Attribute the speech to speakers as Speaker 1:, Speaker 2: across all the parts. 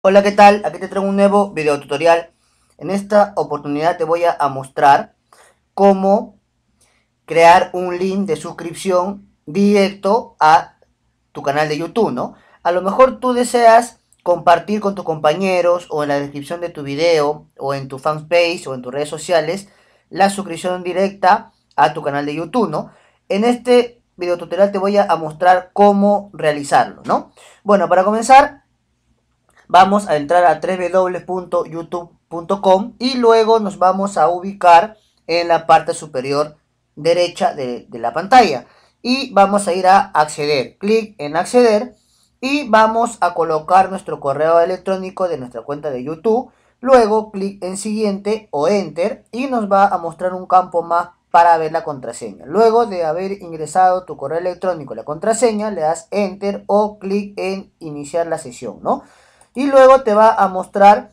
Speaker 1: Hola qué tal, aquí te traigo un nuevo video tutorial En esta oportunidad te voy a, mostrar cómo crear un link de suscripción directo a tu canal de YouTube, ¿no? A lo mejor tú deseas compartir con tus compañeros o en la descripción de tu video o en tu fanpage o en tus redes sociales la suscripción directa a tu canal de YouTube, ¿no? En este video tutorial te voy a mostrar cómo realizarlo, ¿no? Bueno, para comenzar Vamos a entrar a www.youtube.com y luego nos vamos a ubicar en la parte superior derecha de, la pantalla. Y vamos a ir a acceder. Clic en acceder y vamos a colocar nuestro correo electrónico de nuestra cuenta de YouTube. Luego clic en siguiente o enter y nos va a mostrar un campo más para ver la contraseña. Luego de haber ingresado tu correo electrónico la contraseña, le das enter o clic en iniciar la sesión, ¿no? Y luego te va a mostrar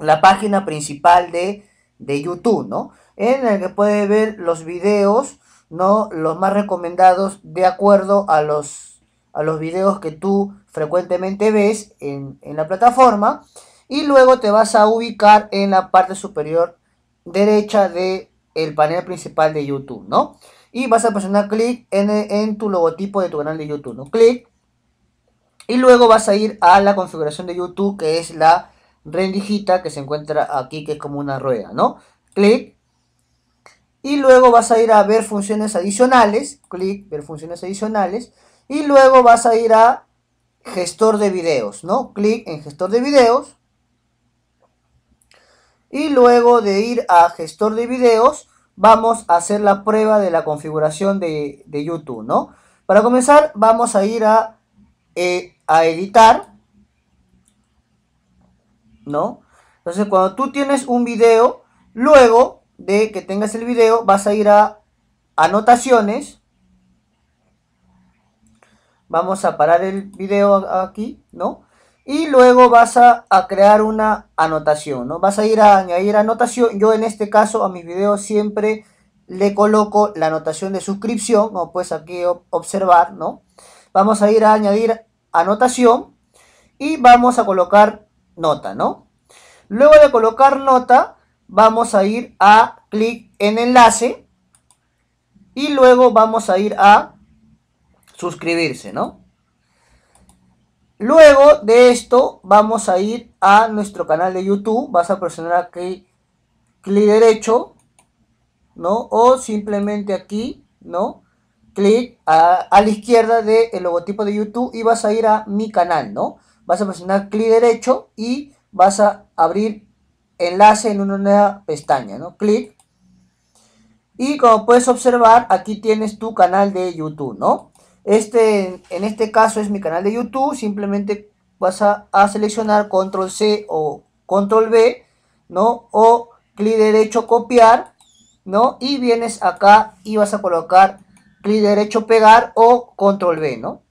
Speaker 1: la página principal de, YouTube, ¿no? En el que puedes ver los videos, ¿no? Los más recomendados de acuerdo a los, los videos que tú frecuentemente ves en, la plataforma. Y luego te vas a ubicar en la parte superior derecha del el panel principal de YouTube, ¿no? Y vas a presionar clic en, en tu logotipo de tu canal de YouTube, ¿no? Clic y luego vas a ir a la configuración de YouTube, que es la rendijita que se encuentra aquí, que es como una rueda, ¿no? Clic. Y luego vas a ir a ver funciones adicionales. Clic, ver funciones adicionales. Y luego vas a ir a gestor de videos, ¿no? Clic en gestor de videos. Y luego de ir a gestor de videos, vamos a hacer la prueba de la configuración de, YouTube, ¿no? Para comenzar, vamos a ir a eh, a editar, ¿no? Entonces cuando tú tienes un video, luego de que tengas el video vas a ir a anotaciones, vamos a parar el video aquí, ¿no? Y luego vas a, crear una anotación, ¿no? Vas a ir a añadir anotación. Yo en este caso a mis videos siempre le coloco la anotación de suscripción, como puedes aquí observar, ¿no? Vamos a ir a añadir anotación y vamos a colocar nota, ¿no? Luego de colocar nota, vamos a ir a clic en enlace y luego vamos a ir a suscribirse, ¿no? Luego de esto, vamos a ir a nuestro canal de YouTube. Vas a presionar aquí clic derecho, ¿no? O simplemente aquí, ¿no? clic a, la izquierda del logotipo de YouTube y vas a ir a mi canal, ¿no? Vas a presionar clic derecho y vas a abrir enlace en una nueva pestaña, ¿no? Clic. Y como puedes observar, aquí tienes tu canal de YouTube, ¿no? Este, en este caso es mi canal de YouTube, simplemente vas a, a seleccionar control C o control B, ¿no? O clic derecho copiar, ¿no? Y vienes acá y vas a colocar clic derecho pegar o control B, ¿no?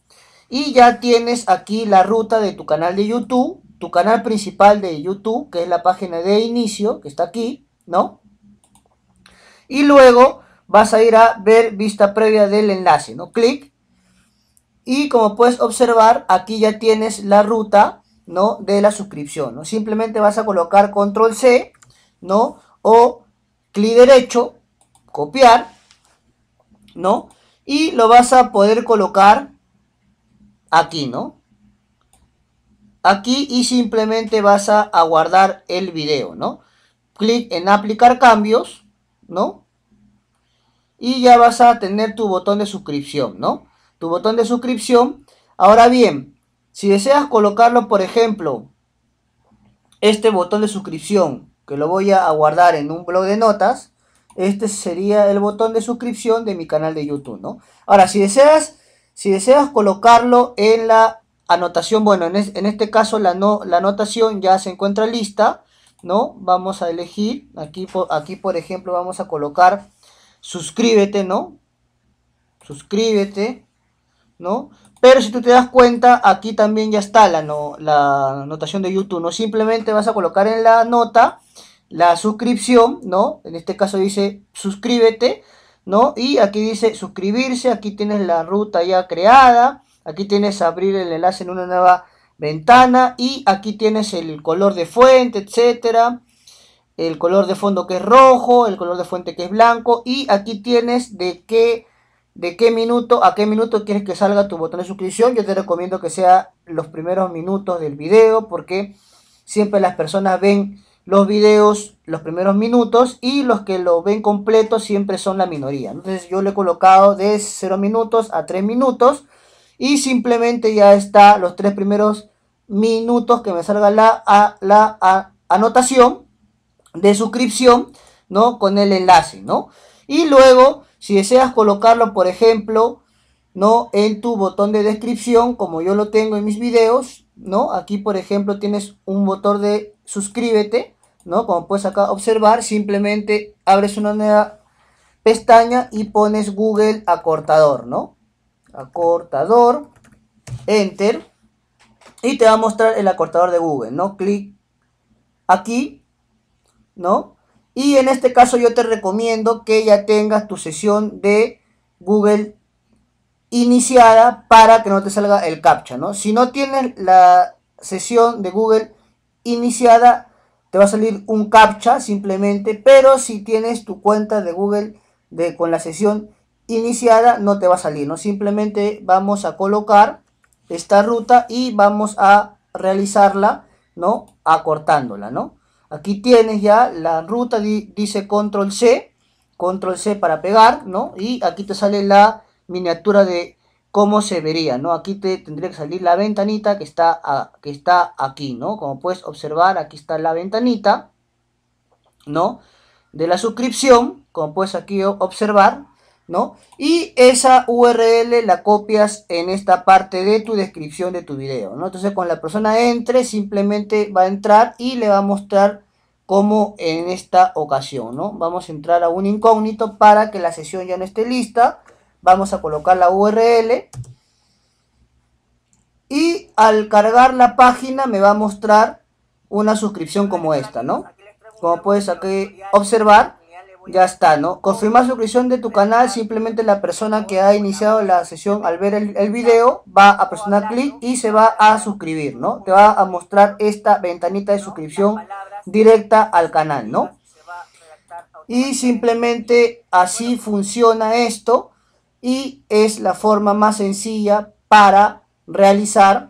Speaker 1: Y ya tienes aquí la ruta de tu canal de YouTube, tu canal principal de YouTube, que es la página de inicio, que está aquí, ¿no? Y luego vas a ir a ver vista previa del enlace, ¿no? Clic. Y como puedes observar, aquí ya tienes la ruta, ¿no? De la suscripción, ¿no? Simplemente vas a colocar control C, ¿no? O clic derecho, copiar, ¿no? y lo vas a poder colocar aquí, ¿no? Aquí y simplemente vas a, guardar el video, ¿no? Clic en aplicar cambios, ¿no? Y ya vas a tener tu botón de suscripción, ¿no? Tu botón de suscripción. Ahora bien, si deseas colocarlo, por ejemplo, este botón de suscripción, que lo voy a guardar en un blog de notas, este sería el botón de suscripción de mi canal de YouTube, ¿no? Ahora, si deseas, si deseas colocarlo en la anotación, bueno, en, este caso la, no, la anotación ya se encuentra lista, ¿no? Vamos a elegir, aquí, aquí por ejemplo vamos a colocar suscríbete, ¿no? Suscríbete, ¿no? Pero si tú te das cuenta, aquí también ya está la, no, la anotación de YouTube, ¿no? Simplemente vas a colocar en la nota la suscripción, ¿no? En este caso dice suscríbete, ¿no? Y aquí dice suscribirse, aquí tienes la ruta ya creada, aquí tienes abrir el enlace en una nueva ventana y aquí tienes el color de fuente, etcétera. El color de fondo que es rojo, el color de fuente que es blanco y aquí tienes de qué de qué minuto a qué minuto quieres que salga tu botón de suscripción. Yo te recomiendo que sea los primeros minutos del video porque siempre las personas ven los videos los primeros minutos y los que lo ven completo siempre son la minoría. Entonces yo lo he colocado de 0 minutos a 3 minutos y simplemente ya está los tres primeros minutos que me salga la, a, la anotación de suscripción, ¿no? Con el enlace, ¿no? Y luego, si deseas colocarlo, por ejemplo, ¿no? En tu botón de descripción, como yo lo tengo en mis videos, ¿no? Aquí, por ejemplo, tienes un botón de suscríbete, ¿no? Como puedes acá observar, simplemente abres una nueva pestaña y pones Google acortador, ¿no? Acortador, Enter, y te va a mostrar el acortador de Google, ¿no? Clic aquí, ¿no? Y en este caso yo te recomiendo que ya tengas tu sesión de Google iniciada para que no te salga el captcha, ¿no? Si no tienes la sesión de Google iniciada, te va a salir un captcha simplemente, pero si tienes tu cuenta de Google de, con la sesión iniciada, no te va a salir, ¿no? Simplemente vamos a colocar esta ruta y vamos a realizarla, ¿no? Acortándola, ¿no? Aquí tienes ya la ruta, dice control C, control C para pegar, ¿no? Y aquí te sale la miniatura de cómo se vería, ¿no? Aquí te tendría que salir la ventanita que está, que está aquí, ¿no? Como puedes observar, aquí está la ventanita, ¿no? De la suscripción, como puedes aquí observar, ¿no? Y esa URL la copias en esta parte de tu descripción de tu video, ¿no? Entonces, cuando la persona entre, simplemente va a entrar y le va a mostrar cómo en esta ocasión, ¿no? Vamos a entrar a un incógnito para que la sesión ya no esté lista Vamos a colocar la URL. Y al cargar la página me va a mostrar una suscripción como esta, ¿no? Como puedes aquí observar, ya está, ¿no? Confirmar suscripción de tu canal, simplemente la persona que ha iniciado la sesión al ver el, el video va a presionar clic y se va a suscribir, ¿no? Te va a mostrar esta ventanita de suscripción directa al canal, ¿no? Y simplemente así funciona esto y es la forma más sencilla para realizar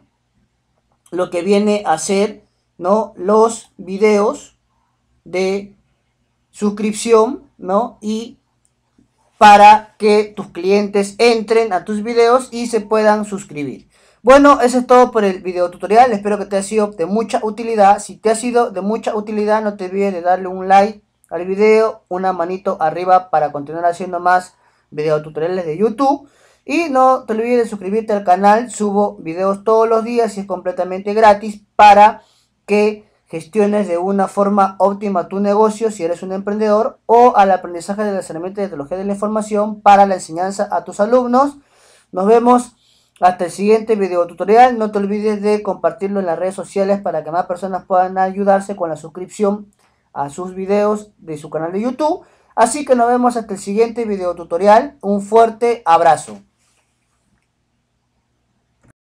Speaker 1: lo que viene a ser ¿no? los videos de suscripción ¿no? y para que tus clientes entren a tus videos y se puedan suscribir. Bueno, eso es todo por el video tutorial. Espero que te haya sido de mucha utilidad. Si te ha sido de mucha utilidad, no te olvides de darle un like al video, una manito arriba para continuar haciendo más tutoriales de YouTube. Y no te olvides de suscribirte al canal, subo videos todos los días y es completamente gratis para que gestiones de una forma óptima tu negocio si eres un emprendedor o al aprendizaje de las herramientas de tecnología de la información para la enseñanza a tus alumnos. Nos vemos hasta el siguiente video tutorial. No te olvides de compartirlo en las redes sociales para que más personas puedan ayudarse con la suscripción a sus videos de su canal de YouTube. Así que nos vemos hasta el siguiente video tutorial. Un fuerte abrazo.